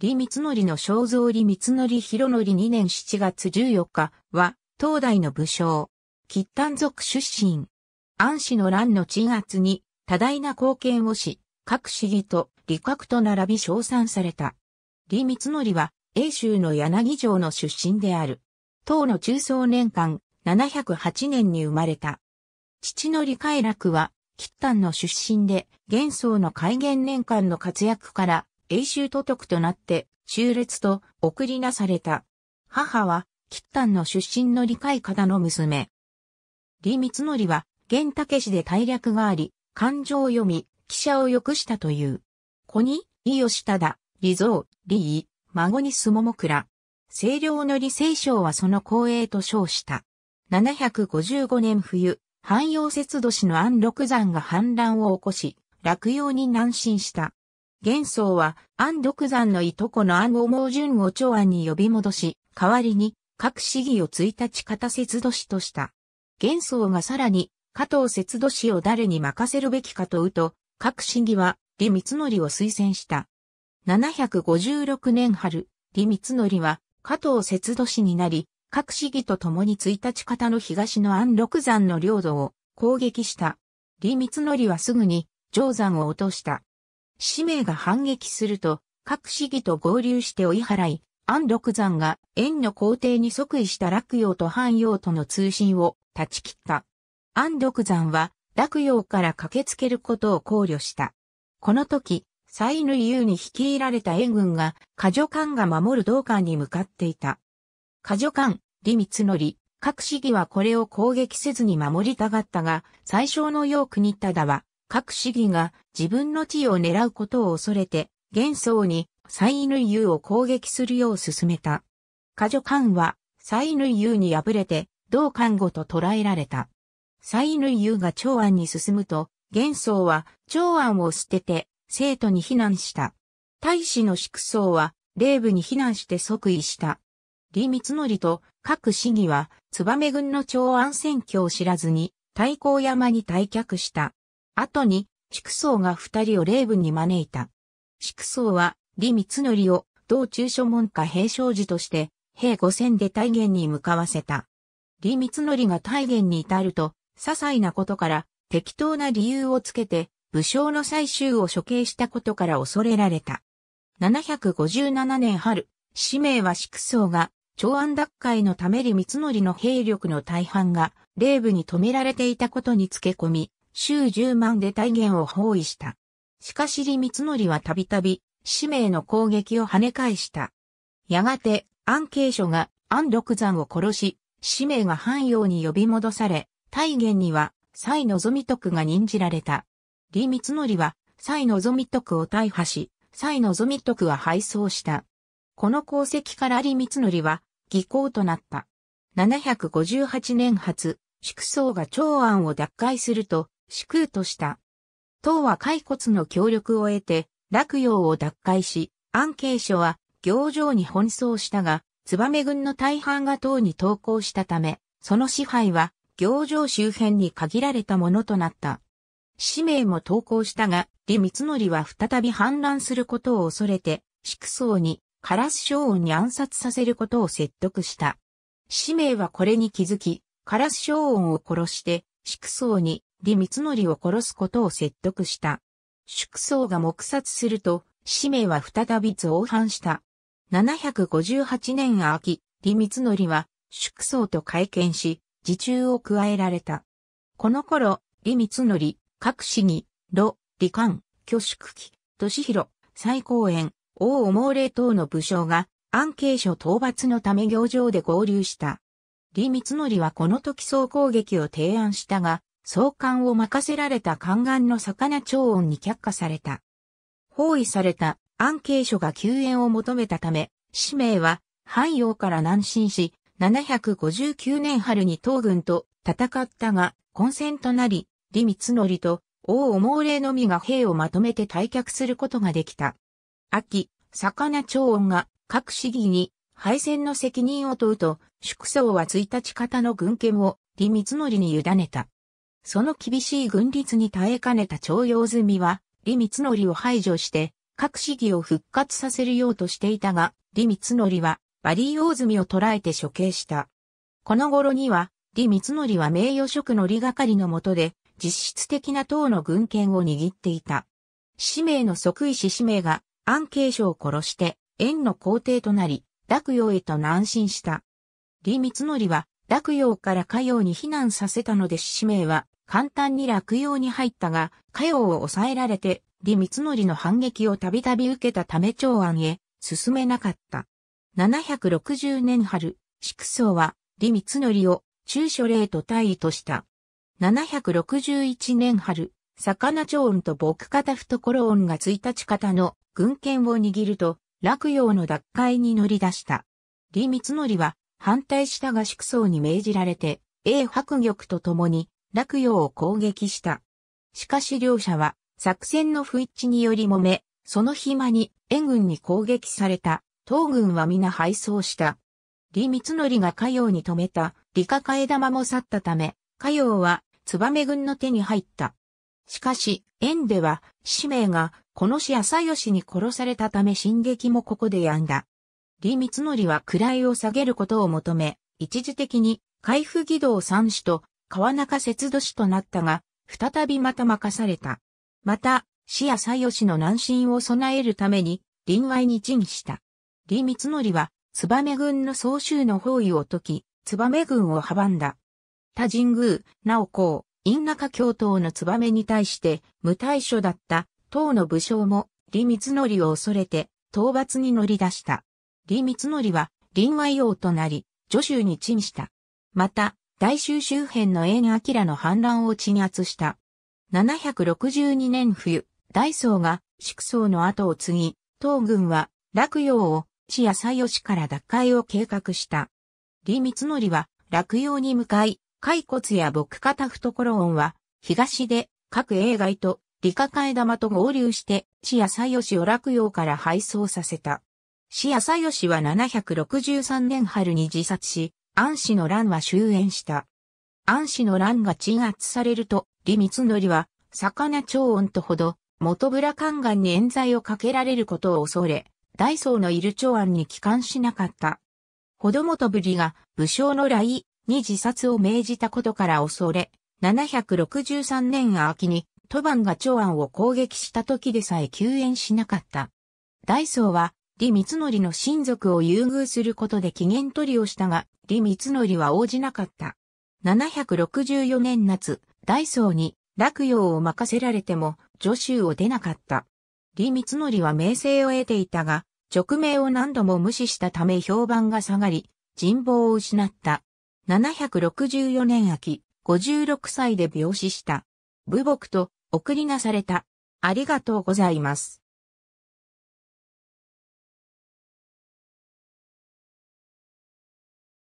李光則の肖像李光則広則2年7月14日は、東大の武将。吉丹族出身。安氏の乱の鎮圧に多大な貢献をし、各主義と李閣と並び称賛された。李光則は、英州の柳城の出身である。唐の中層年間708年に生まれた。父の李快楽は、吉丹の出身で、元宗の改元年間の活躍から、永州都督となって、中列と送りなされた。母は、吉丹の出身の理解方の娘。李光則は、玄武氏で大略があり、感情を読み、記者を良くしたという。子に、伊吉忠、李蔵、李伊、孫にすもも倉。清涼の李清章はその光栄と称した。755年冬、汎用節度氏の安禄山が反乱を起こし、落葉に南進した。玄宗は安禄山のいとこの安王毛順を長安に呼び戻し、代わりに各市議を一日片節度氏とした。玄宗がさらに加藤節度氏を誰に任せるべきかと問うと、各市議は李光則を推薦した。756年春、李光則は加藤節度氏になり、各市議と共に一日方の東の安禄山の領土を攻撃した。李光則はすぐに定山を落とした。使命が反撃すると、各市議と合流して追い払い、安禄山が円の皇帝に即位した洛陽と汎陽との通信を断ち切った。安禄山は洛陽から駆けつけることを考慮した。この時、蔡犬優に率いられた援軍が、過助官が守る道館に向かっていた。過助官、李光則、各市議はこれを攻撃せずに守りたがったが、最小の陽国忠は、各市議が自分の地位を狙うことを恐れて、幻想にサイヌユーを攻撃するよう進めた。カジョカンはサイヌユーに敗れて、同看護と捉えられた。サイヌユーが長安に進むと、幻想は長安を捨てて、生徒に避難した。大使の宿僧は、霊部に避難して即位した。李光則と各市議は、燕軍の長安選挙を知らずに、太閤山に退却した。後に、祝宗が二人を霊部に招いた。祝宗は、李光則を、同中書門下平昌寺として、兵五千で大元に向かわせた。李光則が大元に至ると、些細なことから、適当な理由をつけて、武将の最終を処刑したことから恐れられた。757年春、使命は祝宗が、長安奪回のため李光則の兵力の大半が、霊部に止められていたことにつけ込み、州10万で大元を包囲した。しかし李光則はたびたび、使命の攻撃を跳ね返した。やがて、安慶書が安禄山を殺し、使命が汎用に呼び戻され、大元には、蔡望徳が任じられた。李光則は、蔡望徳を大破し、蔡望徳は敗走した。この功績から李光則は、義行となった。758年初、祝僧が長安を奪回すると、死空とした。唐は骸骨の協力を得て、洛陽を奪回し、安慶書は行状に奔走したが、燕軍の大半が唐に投降したため、その支配は行状周辺に限られたものとなった。使命も投降したが、李光則は再び反乱することを恐れて、祝僧に、カラス将音に暗殺させることを説得した。使命はこれに気づき、カラス将音を殺して、祝僧に李光則を殺すことを説得した。祝葬が黙殺すると、使命は再び増反した。758年秋、李光則は、祝葬と会見し、自中を加えられた。この頃、李光則、各市議、路、李官、挙宿期、敏弘、最高園、王おもれ等の武将が、安慶書討伐のため行場で合流した。李光則はこの時総攻撃を提案したが、総監を任せられた宦官の魚長音に却下された。包囲された安慶書が救援を求めたため、使命は汎用から南進し、759年春に東軍と戦ったが、混戦となり、李光則と王お毛霊のみが兵をまとめて退却することができた。秋、魚長音が各市議に敗戦の責任を問うと、祝宗は1日方の軍権を李光則に委ねた。その厳しい軍律に耐えかねた徴用済みは、李光則を排除して、各市議を復活させるようとしていたが、李光則は、バリー大みを捕らえて処刑した。この頃には、李光則は名誉職の理係の下で、実質的な党の軍権を握っていた。氏命の即位氏名命が、安慶書を殺して、縁の皇帝となり、洛陽へと南進した。李光則は、洛陽から火陽に避難させたので氏命は、簡単に落葉に入ったが、火曜を抑えられて、李光則の反撃をたびたび受けたため長安へ進めなかった。760年春、祝宗は李光則を中書令と対位とした。761年春、魚長恩と僕方懐恩が1日方の軍権を握ると、落葉の奪回に乗り出した。李光則は反対したが祝宗に命じられて、英白玉と共に洛陽を攻撃した。しかし両者は作戦の不一致により揉め、その暇に援軍に攻撃された、東軍は皆敗走した。李光則が火陽に止めた、李下替玉も去ったため、火陽は燕軍の手に入った。しかし、縁では、使命が、この死朝吉に殺されたため進撃もここでやんだ。李光則は位を下げることを求め、一時的に、海部義道三氏と川中節度市となったが、再びまた任された。また、市や西吉の南進を備えるために、臨外に陣した。李光則は、燕軍の総州の包囲を解き、燕軍を阻んだ。他神宮、直公、因中教頭の燕に対して、無対処だった、唐の武将も、李光則を恐れて、討伐に乗り出した。李光則は、臨外王となり、助州に陳した。また、大衆周辺の縁明の反乱を鎮圧した。762年冬、大僧が祝僧の後を継ぎ、東軍は落葉を千や西吉から奪回を計画した。李光則は落葉に向かい、骸骨や牧方懐音は東で各英外と理科替え玉と合流して、千や西吉を落葉から敗走させた。市や西吉は763年春に自殺し、安氏の乱は終焉した。安氏の乱が鎮圧されると、李光則は、魚長音とほど、元村宦官に冤罪をかけられることを恐れ、大層のいる長安に帰還しなかった。ほど元ぶりが武将の来に自殺を命じたことから恐れ、763年秋に、都番が長安を攻撃した時でさえ救援しなかった。大層は李光則の親族を優遇することで機嫌取りをしたが、李光則は応じなかった。764年夏、大僧に洛陽を任せられても、助手を出なかった。李光則は名声を得ていたが、直命を何度も無視したため評判が下がり、人望を失った。764年秋、56歳で病死した。部牧と送りなされた。ありがとうございます。